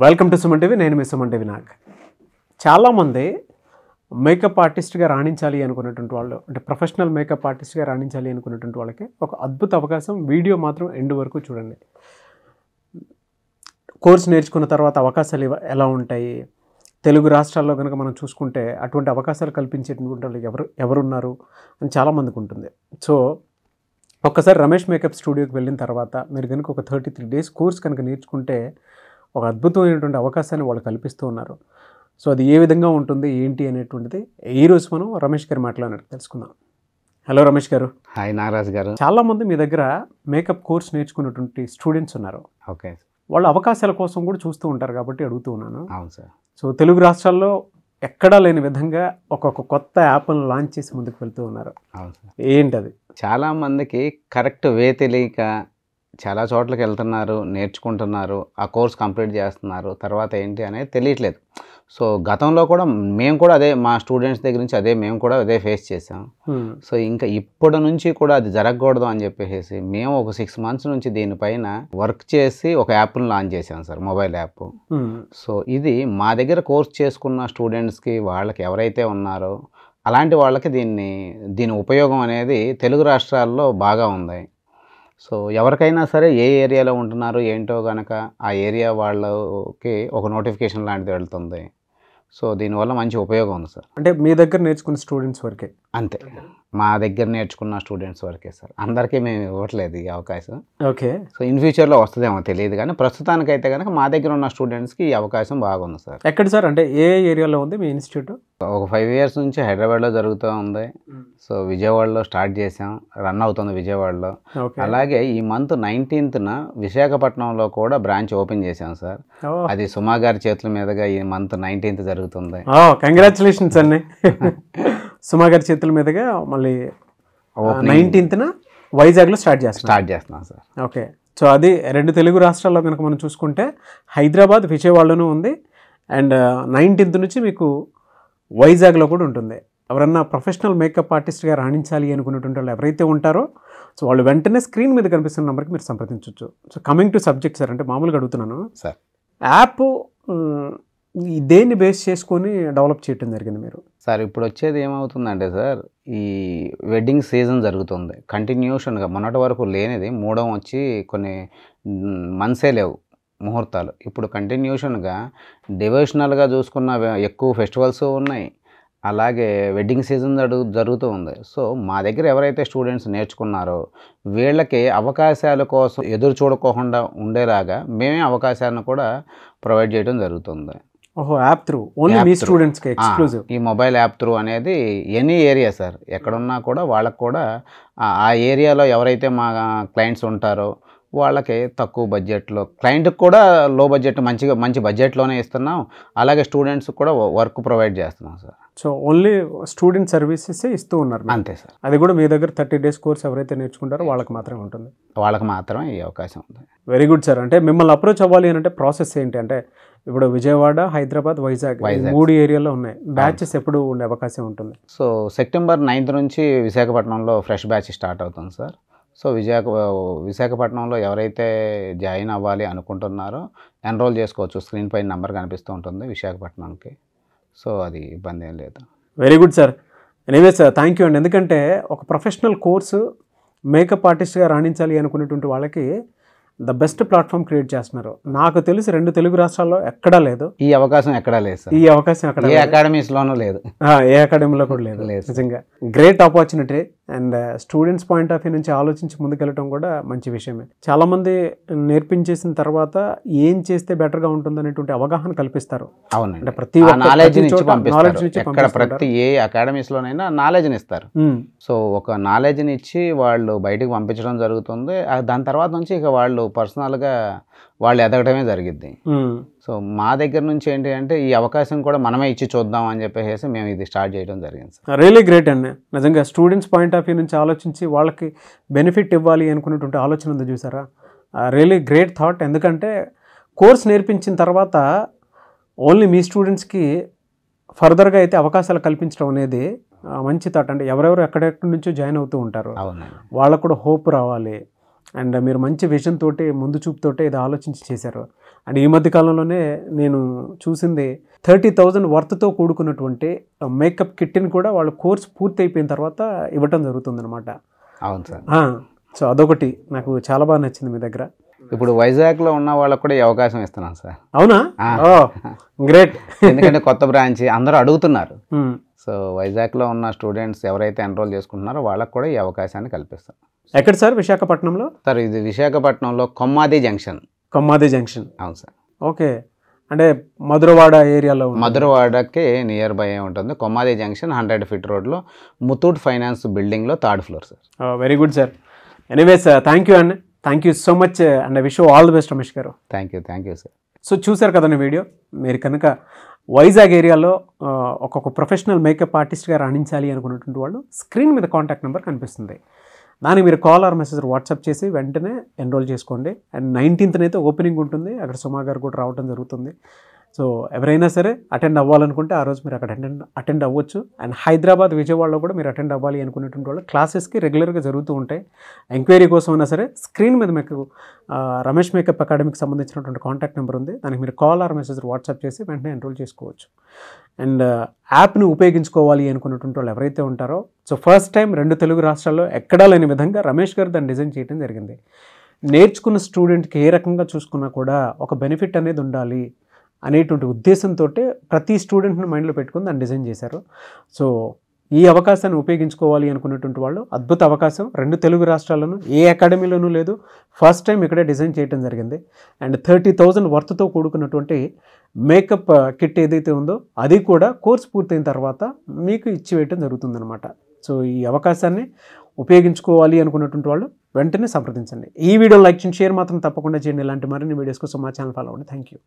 Welcome to Suman TV నేను మీ Suman TV చాలామంది మేకప్ ఆర్టిస్ట్గా రాణించాలి అనుకున్నటువంటి వాళ్ళు అంటే ప్రొఫెషనల్ మేకప్ ఆర్టిస్ట్గా రాణించాలి అనుకున్నటువంటి వాళ్ళకి ఒక అద్భుత అవకాశం వీడియో మాత్రం ఎండ్ వరకు చూడండి కోర్స్ నేర్చుకున్న తర్వాత అవకాశాలు ఎలా ఉంటాయి తెలుగు రాష్ట్రాల్లో కనుక మనం చూసుకుంటే అటువంటి అవకాశాలు కల్పించేటువంటి వాళ్ళు ఎవరు ఎవరున్నారు అని చాలామందికి ఉంటుంది సో ఒక్కసారి రమేష్ మేకప్ స్టూడియోకి వెళ్ళిన తర్వాత మీరు కనుక ఒక థర్టీ త్రీ డేస్ కోర్స్ కనుక నేర్చుకుంటే ఒక అద్భుతమైనటువంటి అవకాశాన్ని వాళ్ళు కల్పిస్తూ ఉన్నారు సో అది ఏ విధంగా ఉంటుంది ఏంటి అనేటువంటిది ఈరోజు మనం రమేష్ గారు మాట్లాడినట్టు తెలుసుకుందాం హలో రమేష్ గారు హాయ్ నాగరాజ్ గారు చాలామంది మీ దగ్గర మేకప్ కోర్స్ నేర్చుకున్నటువంటి స్టూడెంట్స్ ఉన్నారు ఓకే వాళ్ళు అవకాశాల కోసం కూడా చూస్తూ ఉంటారు కాబట్టి అడుగుతూ ఉన్నాను అవును సార్ సో తెలుగు రాష్ట్రాల్లో ఎక్కడా లేని విధంగా ఒక్కొక్క కొత్త యాప్ను లాంచ్ చేసి ముందుకు వెళ్తూ ఉన్నారు ఏంటది చాలా మందికి కరెక్ట్ వే తెలియక చాలా చోట్లకి వెళ్తున్నారు నేర్చుకుంటున్నారు ఆ కోర్స్ కంప్లీట్ చేస్తున్నారు తర్వాత ఏంటి అనేది తెలియట్లేదు సో గతంలో కూడా మేము కూడా అదే మా స్టూడెంట్స్ దగ్గర నుంచి అదే మేము కూడా అదే ఫేస్ చేసాం సో ఇంకా ఇప్పటి నుంచి కూడా అది జరగకూడదు అని చెప్పేసి మేము ఒక సిక్స్ మంత్స్ నుంచి దీనిపైన వర్క్ చేసి ఒక యాప్ను లాంచ్ చేసాం సార్ మొబైల్ యాప్ సో ఇది మా దగ్గర కోర్స్ చేసుకున్న స్టూడెంట్స్కి వాళ్ళకి ఎవరైతే ఉన్నారో అలాంటి వాళ్ళకి దీన్ని దీని ఉపయోగం అనేది తెలుగు రాష్ట్రాల్లో బాగా ఉంది సో ఎవరికైనా సరే ఏ ఏరియాలో ఉంటున్నారు ఏంటో కనుక ఆ ఏరియా వాళ్ళకి ఒక నోటిఫికేషన్ లాంటిది వెళ్తుంది సో దీనివల్ల మంచి ఉపయోగం ఉంది సార్ అంటే మీ దగ్గర నేర్చుకున్న స్టూడెంట్స్ వరకే అంతే మా దగ్గర నేర్చుకున్న స్టూడెంట్స్ వరకే సార్ అందరికీ మేము ఇవ్వట్లేదు ఈ అవకాశం ఓకే సో ఇన్ ఫ్యూచర్లో వస్తుందేమో తెలియదు కానీ ప్రస్తుతానికైతే కనుక మా దగ్గర ఉన్న స్టూడెంట్స్కి ఈ అవకాశం బాగుంది సార్ ఎక్కడ సార్ అంటే ఏ ఏరియాలో ఉంది మీ ఇన్స్టిట్యూట్ ఒక ఫైవ్ ఇయర్స్ నుంచి హైదరాబాద్లో జరుగుతూ ఉంది hmm. సో విజయవాడలో స్టార్ట్ చేసాం రన్ అవుతుంది విజయవాడలో అలాగే ఈ మంత్ నైన్టీన్త్న విశాఖపట్నంలో కూడా బ్రాంచ్ ఓపెన్ చేసాం సార్ అది సుమా గారి చేతుల మీదుగా ఈ మంత్ నైన్టీన్త్ జరుగుతుంది కంగ్రాచులేషన్స్ అండి సుమా గారి చేతుల మీదుగా మళ్ళీ నైన్టీన్త్న వైజాగ్లో స్టార్ట్ చేస్తాం స్టార్ట్ చేస్తున్నాం సార్ ఓకే సో అది రెండు తెలుగు రాష్ట్రాల్లో కనుక మనం చూసుకుంటే హైదరాబాద్ విజయవాడలోనూ ఉంది అండ్ నైన్టీన్త్ నుంచి మీకు వైజాగ్లో కూడా ఉంటుంది ఎవరన్నా ప్రొఫెషనల్ మేకప్ ఆర్టిస్ట్గా రాణించాలి అనుకునేటువంటి వాళ్ళు ఎవరైతే ఉంటారో సో వాళ్ళు వెంటనే స్క్రీన్ మీద కనిపిస్తున్న నెంబర్కి మీరు సంప్రదించవచ్చు so coming to subject sir అంటే మామూలుగా అడుగుతున్నాను సార్ యాప్ దేన్ని బేస్ చేసుకొని డెవలప్ చేయటం జరిగింది మీరు సార్ ఇప్పుడు వచ్చేది ఏమవుతుందంటే సార్ ఈ వెడ్డింగ్ సీజన్ జరుగుతుంది కంటిన్యూషన్గా మొన్నటి వరకు లేనిది మూడం వచ్చి కొన్ని మనసే లేవు ముహూర్తాలు ఇప్పుడు కంటిన్యూషన్గా డివోషనల్గా చూసుకున్న ఎక్కువ ఫెస్టివల్స్ ఉన్నాయి అలాగే వెడ్డింగ్ సీజన్ జరుగు జరుగుతూ ఉంది సో మా దగ్గర ఎవరైతే స్టూడెంట్స్ నేర్చుకున్నారో వీళ్ళకి అవకాశాల కోసం ఎదురు చూడకోకుండా ఉండేలాగా మేమే అవకాశాలను కూడా ప్రొవైడ్ చేయడం జరుగుతుంది ఓహో యాప్ త్రూ ఓన్లీ మీ స్టూడెంట్స్కి ఎక్స్క్లూజివ్ ఈ మొబైల్ యాప్ త్రూ అనేది ఎనీ ఏరియా సార్ ఎక్కడున్నా కూడా వాళ్ళకు కూడా ఆ ఏరియాలో ఎవరైతే మా క్లయింట్స్ ఉంటారో వాళ్ళకి తక్కువ బడ్జెట్లో క్లయింట్కి కూడా లో బడ్జెట్ మంచిగా మంచి బడ్జెట్లోనే ఇస్తున్నాం అలాగే స్టూడెంట్స్ కూడా వర్క్ ప్రొవైడ్ చేస్తున్నాం sir so only student services ఇస్తూ ఉన్నారు అంతే సార్ అది కూడా మీ దగ్గర థర్టీ డేస్ కోర్స్ ఎవరైతే నేర్చుకుంటారో వాళ్ళకి మాత్రమే ఉంటుంది వాళ్ళకి మాత్రమే ఈ అవకాశం ఉంది వెరీ గుడ్ సార్ అంటే మిమ్మల్ని అప్రోచ్ అవ్వాలి అంటే ప్రాసెస్ ఏంటి అంటే ఇప్పుడు విజయవాడ హైదరాబాద్ వైజాగ్ మూడు ఏరియాలో ఉన్నాయి బ్యాచెస్ ఎప్పుడు ఉండే అవకాశం ఉంటుంది సో సెప్టెంబర్ నైన్త్ నుంచి విశాఖపట్నంలో ఫ్రెష్ బ్యాచ్ స్టార్ట్ అవుతుంది సార్ సో విశాఖ విశాఖపట్నంలో ఎవరైతే జాయిన్ అవ్వాలి అనుకుంటున్నారో ఎన్రోల్ చేసుకోవచ్చు స్క్రీన్ పైన నెంబర్ కనిపిస్తూ ఉంటుంది విశాఖపట్నంకి సో అది ఇబ్బంది ఏం లేదు very good sir sir thank you అండి ఎందుకంటే ఒక ప్రొఫెషనల్ కోర్సు మేకప్ ఆర్టిస్ట్గా రాణించాలి అనుకునేటువంటి వాళ్ళకి ద బెస్ట్ ప్లాట్ఫామ్ క్రియేట్ చేస్తున్నారు నాకు తెలిసి రెండు తెలుగు రాష్ట్రాల్లో ఎక్కడా లేదు ఈ అవకాశం ఎక్కడా లేదు ఈ అవకాశం ఎక్కడ ఏ అకాడమీస్లోనూ లేదు ఏ అకాడమీలో కూడా లేదు నిజంగా great opportunity and students point of view నుంచి ఆలోచించి ముందుకెళ్ళటం కూడా మంచి విషయమే చాలామంది నేర్పించేసిన తర్వాత ఏం చేస్తే బెటర్గా ఉంటుంది అనేటువంటి అవగాహన కల్పిస్తారు అవునండి ప్రతి నాలెడ్జ్ నుంచి ప్రతి ఏ అకాడమీస్లోనైనా నాలెడ్జ్ని ఇస్తారు సో ఒక నాలెడ్జ్ని ఇచ్చి వాళ్ళు బయటకు పంపించడం జరుగుతుంది దాని తర్వాత నుంచి ఇక వాళ్ళు పర్సనల్గా వాళ్ళు ఎదగడమే జరిగిద్ది సో మా దగ్గర నుంచి ఏంటి అంటే ఈ అవకాశం కూడా మనమే ఇచ్చి చూద్దాం అని చెప్పేసి మేము ఇది స్టార్ట్ చేయడం జరిగింది సార్ రియలీ గ్రేట్ అండి నిజంగా స్టూడెంట్స్ పాయింట్ ఆఫ్ వ్యూ నుంచి ఆలోచించి వాళ్ళకి బెనిఫిట్ ఇవ్వాలి అనుకున్నటువంటి ఆలోచన ఉంది చూసారా రియలీ గ్రేట్ థాట్ ఎందుకంటే కోర్స్ నేర్పించిన తర్వాత ఓన్లీ మీ స్టూడెంట్స్కి ఫర్దర్గా అయితే అవకాశాలు కల్పించడం అనేది మంచి థాట్ అంటే ఎవరెవరు ఎక్కడెక్కడి నుంచో జాయిన్ అవుతూ ఉంటారు వాళ్ళకు కూడా హోప్ రావాలి అండ్ మీరు మంచి విజన్ తోటి ముందు చూపుతోటే ఇది ఆలోచించి చేశారు అండ్ ఈ మధ్య కాలంలోనే నేను చూసింది థర్టీ థౌజండ్ వర్త్తో కూడుకున్నటువంటి మేకప్ కిట్ని కూడా వాళ్ళ కోర్స్ పూర్తి అయిపోయిన తర్వాత ఇవ్వటం జరుగుతుందనమాట అవును సార్ సో అదొకటి నాకు చాలా బాగా నచ్చింది మీ దగ్గర ఇప్పుడు వైజాగ్లో ఉన్న వాళ్ళకి కూడా ఈ అవకాశం ఇస్తున్నాను సార్ అవునా గ్రేట్ ఎందుకంటే కొత్త బ్రాంచ్ అందరూ అడుగుతున్నారు సో వైజాగ్లో ఉన్న స్టూడెంట్స్ ఎవరైతే ఎన్రోల్ చేసుకుంటున్నారో వాళ్ళకు కూడా ఈ అవకాశాన్ని కల్పిస్తాను ఎక్కడ సార్ విశాఖపట్నంలో సార్ ఇది విశాఖపట్నంలో కొమ్మాది జంక్షన్ కొమ్మాది జంక్షన్ అవును సార్ ఓకే అంటే మధురవాడ ఏరియాలో మధురవాడకి నియర్ బై ఉంటుంది కొమ్మాది జంక్షన్ హండ్రెడ్ ఫీట్ రోడ్లో ముతూట్ ఫైనాన్స్ బిల్డింగ్లో third floor sir very good sir sir thank you అండి thank you so much and wish all the best Ramesh garu thank you thank you sir so చూసారు కదండి video మీరు కనుక వైజాగ్ ఏరియాలో ఒక్కొక్క ప్రొఫెషనల్ మేకప్ ఆర్టిస్ట్గా రాణించాలి అనుకున్నటువంటి వాళ్ళు స్క్రీన్ మీద కాంటాక్ట్ నెంబర్ కనిపిస్తుంది దానికి మీరు కాల్ ఆర్ మెసేజ్ వాట్సాప్ చేసి వెంటనే ఎన్రోల్ చేసుకోండి అండ్ నైన్టీన్త్నైతే ఓపెనింగ్ ఉంటుంది అక్కడ సుమా గారు కూడా రావడం జరుగుతుంది సో ఎవరైనా సరే అటెండ్ అవ్వాలనుకుంటే ఆ రోజు మీరు అక్కడ అటెండ్ అటెండ్ అవ్వచ్చు అండ్ హైదరాబాద్ విజయవాడలో కూడా మీరు అటెండ్ అవ్వాలి అనుకునేటువంటి వాళ్ళు క్లాసెస్కి రెగ్యులర్గా జరుగుతూ ఉంటాయి ఎంక్వైరీ కోసం అయినా సరే స్క్రీన్ మీద మీకు రమేష్ మేకప్ అకాడమీకి సంబంధించినటువంటి కాంటాక్ట్ నెంబర్ ఉంది దానికి మీరు కాల్ ఆర్ మెసేజ్ వాట్సాప్ చేసి వెంటనే ఎన్రోల్ చేసుకోవచ్చు అండ్ యాప్ని ఉపయోగించుకోవాలి అనుకున్నటువంటి వాళ్ళు ఎవరైతే ఉంటారో సో ఫస్ట్ టైం రెండు తెలుగు రాష్ట్రాల్లో ఎక్కడా లేని విధంగా రమేష్ గారు దాన్ని డిజైన్ చేయడం జరిగింది నేర్చుకున్న స్టూడెంట్కి ఏ రకంగా చూసుకున్నా కూడా ఒక బెనిఫిట్ అనేది ఉండాలి అనేటువంటి ఉద్దేశంతో ప్రతి స్టూడెంట్ని మైండ్లో పెట్టుకుని దాన్ని డిజైన్ చేశారు సో ఈ అవకాశాన్ని ఉపయోగించుకోవాలి అనుకున్నటువంటి వాళ్ళు అద్భుత అవకాశం రెండు తెలుగు రాష్ట్రాల్లోనూ ఏ అకాడమీలోనూ లేదు ఫస్ట్ టైం ఇక్కడే డిజైన్ చేయడం జరిగింది అండ్ థర్టీ థౌజండ్ వర్త్తో కూడుకున్నటువంటి మేకప్ కిట్ ఏదైతే ఉందో అది కూడా కోర్స్ పూర్తయిన తర్వాత మీకు ఇచ్చివేయటం జరుగుతుందనమాట సో ఈ అవకాశాన్ని ఉపయోగించుకోవాలి అనుకున్నటువంటి వాళ్ళు వెంటనే సంప్రదించండి ఈ వీడియో లైక్ చేయండి షేర్ మాత్రం తప్పకుండా చేయండి ఇలాంటి మరిన్ని వీడియోస్ కోసం మా ఛానల్ ఫాలో అవ్వండి థ్యాంక్ యూ